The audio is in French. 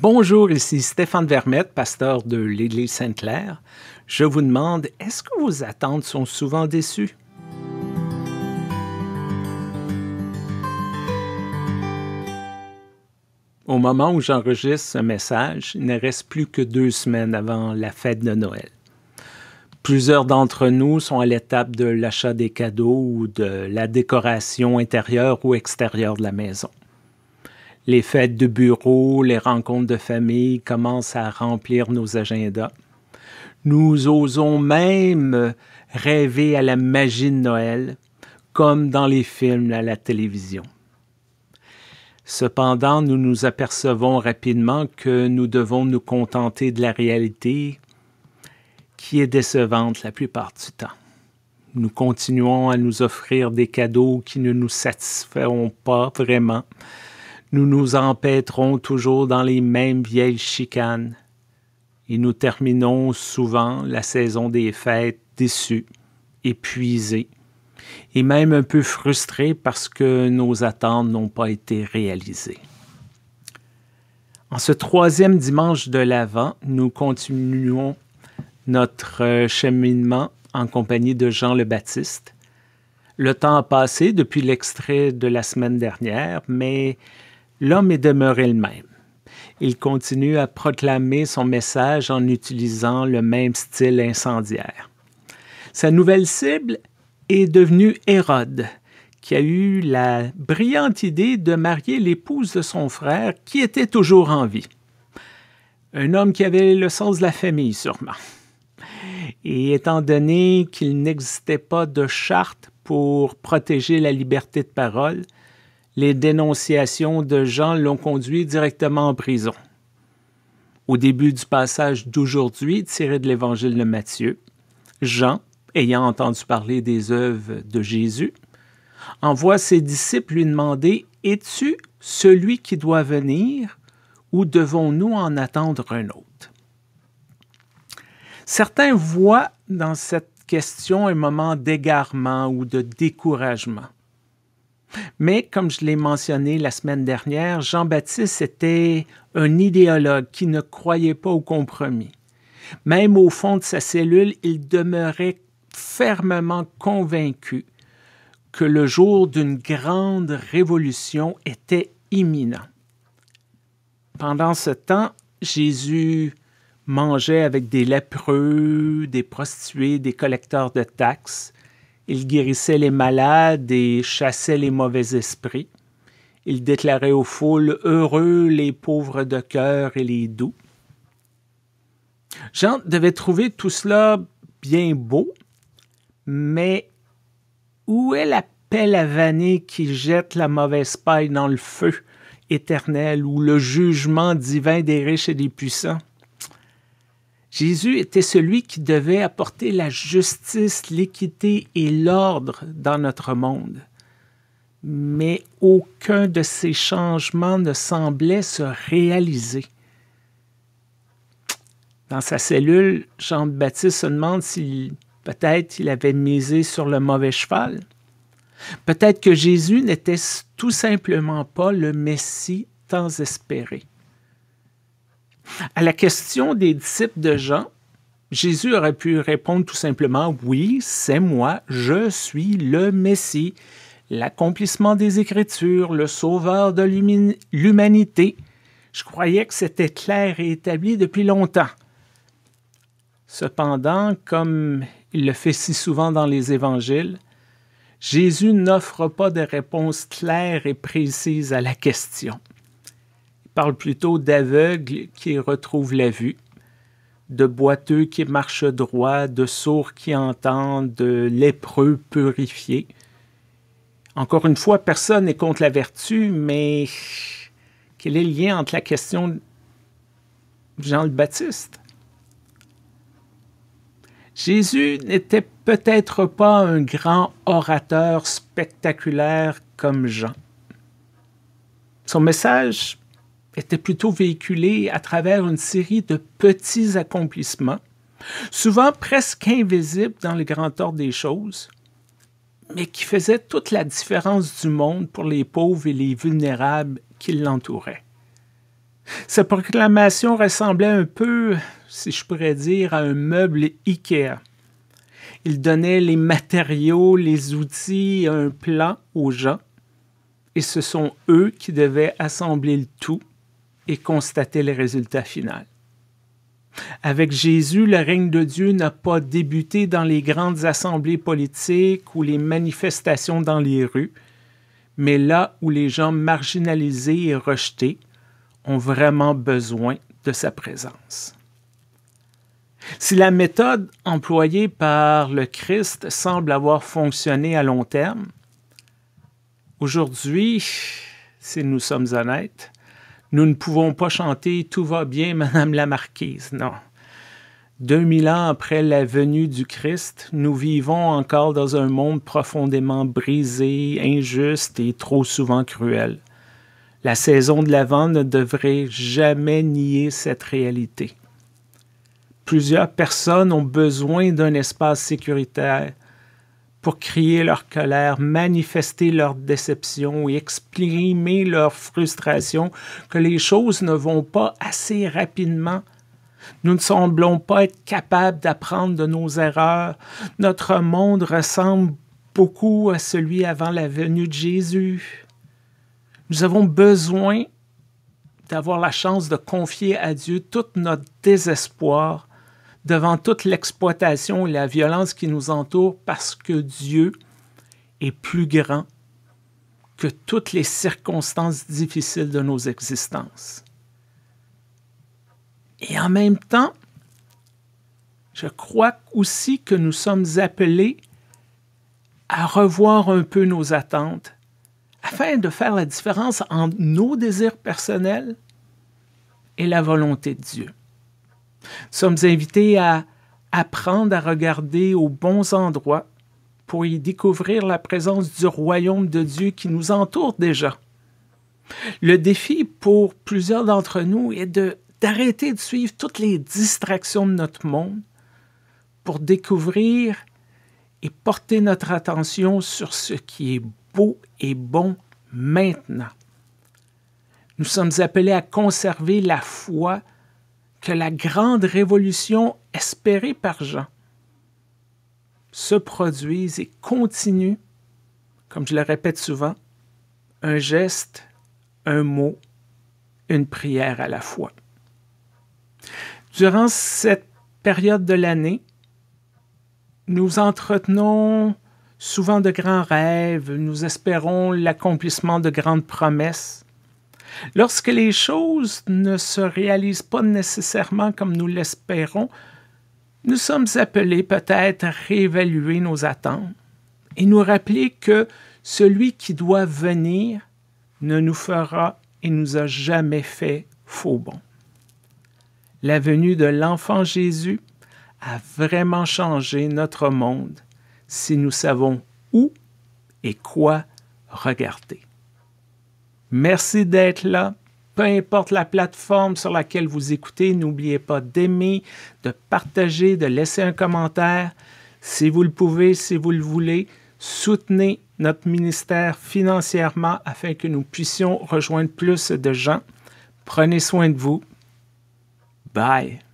Bonjour, ici Stéphane Vermette, pasteur de l'Église Sainte-Claire. Je vous demande, est-ce que vos attentes sont souvent déçues? Au moment où j'enregistre ce message, il ne reste plus que deux semaines avant la fête de Noël. Plusieurs d'entre nous sont à l'étape de l'achat des cadeaux ou de la décoration intérieure ou extérieure de la maison les fêtes de bureau, les rencontres de famille commencent à remplir nos agendas. Nous osons même rêver à la magie de Noël, comme dans les films à la télévision. Cependant, nous nous apercevons rapidement que nous devons nous contenter de la réalité qui est décevante la plupart du temps. Nous continuons à nous offrir des cadeaux qui ne nous satisferont pas vraiment, nous nous empêtrons toujours dans les mêmes vieilles chicanes et nous terminons souvent la saison des fêtes déçus, épuisés et même un peu frustrés parce que nos attentes n'ont pas été réalisées. En ce troisième dimanche de l'Avent, nous continuons notre cheminement en compagnie de Jean le Baptiste. Le temps a passé depuis l'extrait de la semaine dernière, mais l'homme est demeuré le même. Il continue à proclamer son message en utilisant le même style incendiaire. Sa nouvelle cible est devenue Hérode, qui a eu la brillante idée de marier l'épouse de son frère qui était toujours en vie. Un homme qui avait le sens de la famille, sûrement. Et étant donné qu'il n'existait pas de charte pour protéger la liberté de parole, les dénonciations de Jean l'ont conduit directement en prison. Au début du passage d'aujourd'hui, tiré de l'évangile de Matthieu, Jean, ayant entendu parler des œuvres de Jésus, envoie ses disciples lui demander Es-tu celui qui doit venir ou devons-nous en attendre un autre Certains voient dans cette question un moment d'égarement ou de découragement. Mais comme je l'ai mentionné la semaine dernière, Jean-Baptiste était un idéologue qui ne croyait pas au compromis. Même au fond de sa cellule, il demeurait fermement convaincu que le jour d'une grande révolution était imminent. Pendant ce temps, Jésus mangeait avec des lépreux, des prostituées, des collecteurs de taxes. Il guérissait les malades et chassait les mauvais esprits. Il déclarait aux foules heureux les pauvres de cœur et les doux. Jean devait trouver tout cela bien beau, mais où est la pelle à qui jette la mauvaise paille dans le feu éternel ou le jugement divin des riches et des puissants? Jésus était celui qui devait apporter la justice, l'équité et l'ordre dans notre monde. Mais aucun de ces changements ne semblait se réaliser. Dans sa cellule, Jean-Baptiste se demande si peut-être il avait misé sur le mauvais cheval. Peut-être que Jésus n'était tout simplement pas le Messie tant espéré. À la question des disciples de Jean, Jésus aurait pu répondre tout simplement Oui, c'est moi, je suis le Messie, l'accomplissement des Écritures, le sauveur de l'humanité. Je croyais que c'était clair et établi depuis longtemps. Cependant, comme il le fait si souvent dans les évangiles, Jésus n'offre pas de réponse claire et précise à la question parle plutôt d'aveugles qui retrouvent la vue, de boiteux qui marchent droit, de sourds qui entendent, de lépreux purifiés. Encore une fois, personne n'est contre la vertu, mais quel est le lien entre la question de Jean le Baptiste Jésus n'était peut-être pas un grand orateur spectaculaire comme Jean. Son message était plutôt véhiculé à travers une série de petits accomplissements, souvent presque invisibles dans le grand ordre des choses, mais qui faisaient toute la différence du monde pour les pauvres et les vulnérables qui l'entouraient. Sa proclamation ressemblait un peu, si je pourrais dire, à un meuble IKEA. Il donnait les matériaux, les outils, un plan aux gens, et ce sont eux qui devaient assembler le tout et constater les résultats finaux. Avec Jésus, le règne de Dieu n'a pas débuté dans les grandes assemblées politiques ou les manifestations dans les rues, mais là où les gens marginalisés et rejetés ont vraiment besoin de sa présence. Si la méthode employée par le Christ semble avoir fonctionné à long terme, aujourd'hui, si nous sommes honnêtes, nous ne pouvons pas chanter Tout va bien, Madame la Marquise. Non. 2000 ans après la venue du Christ, nous vivons encore dans un monde profondément brisé, injuste et trop souvent cruel. La saison de l'Avent ne devrait jamais nier cette réalité. Plusieurs personnes ont besoin d'un espace sécuritaire, pour crier leur colère, manifester leur déception et exprimer leur frustration, que les choses ne vont pas assez rapidement. Nous ne semblons pas être capables d'apprendre de nos erreurs. Notre monde ressemble beaucoup à celui avant la venue de Jésus. Nous avons besoin d'avoir la chance de confier à Dieu tout notre désespoir devant toute l'exploitation et la violence qui nous entoure parce que Dieu est plus grand que toutes les circonstances difficiles de nos existences. Et en même temps, je crois aussi que nous sommes appelés à revoir un peu nos attentes afin de faire la différence entre nos désirs personnels et la volonté de Dieu. Nous sommes invités à apprendre à regarder aux bons endroits pour y découvrir la présence du royaume de Dieu qui nous entoure déjà. Le défi pour plusieurs d'entre nous est de, d'arrêter de suivre toutes les distractions de notre monde pour découvrir et porter notre attention sur ce qui est beau et bon maintenant. Nous sommes appelés à conserver la foi que la grande révolution espérée par Jean se produise et continue, comme je le répète souvent, un geste, un mot, une prière à la fois. Durant cette période de l'année, nous entretenons souvent de grands rêves, nous espérons l'accomplissement de grandes promesses, Lorsque les choses ne se réalisent pas nécessairement comme nous l'espérons, nous sommes appelés peut-être à réévaluer nos attentes et nous rappeler que celui qui doit venir ne nous fera et nous a jamais fait faux bon. La venue de l'enfant Jésus a vraiment changé notre monde si nous savons où et quoi regarder. Merci d'être là. Peu importe la plateforme sur laquelle vous écoutez, n'oubliez pas d'aimer, de partager, de laisser un commentaire. Si vous le pouvez, si vous le voulez, soutenez notre ministère financièrement afin que nous puissions rejoindre plus de gens. Prenez soin de vous. Bye.